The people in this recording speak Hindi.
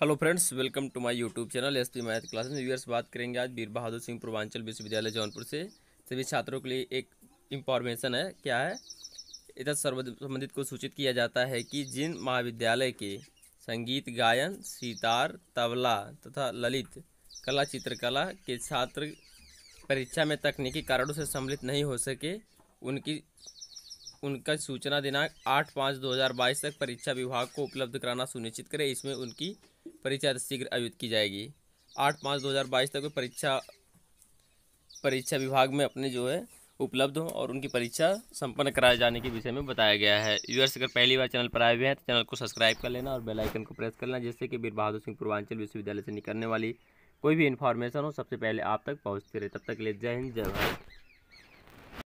hello friends welcome to my YouTube channel S P math classes में व्यूअर्स बात करेंगे आज वीर बहादुर सिंह पूर्वांचल विश्वविद्यालय जौनपुर से सभी छात्रों के लिए एक इंफॉर्मेशन है क्या है इधर संबंधित को सूचित किया जाता है कि जिन महाविद्यालय के संगीत गायन सितार तबला तथा ललित कला चित्रकला के छात्र परीक्षा में तकनीकी कारणों से सम्मिलित नहीं हो सके उनकी उनका सूचना दिनांक आठ पाँच दो हज़ार बाईस तक परीक्षा विभाग को उपलब्ध कराना सुनिश्चित करें इसमें उनकी परीक्षा शीघ्र आयोजित की जाएगी आठ पाँच दो हज़ार बाईस तक वे परीक्षा परीक्षा विभाग में अपने जो है उपलब्ध हों और उनकी परीक्षा संपन्न कराए जाने के विषय में बताया गया है व्यूअर्स अगर पहली बार चैनल पर आए हुए हैं तो चैनल को सब्सक्राइब कर लेना और बेल आइकन को प्रेस करना जिससे कि वीर बहादुर सिंह पूर्वांचल विश्वविद्यालय से निकलने वाली कोई भी इन्फॉर्मेशन हो सबसे पहले आप तक पहुँचते रहे तब तक ले जय हिंद जय भारत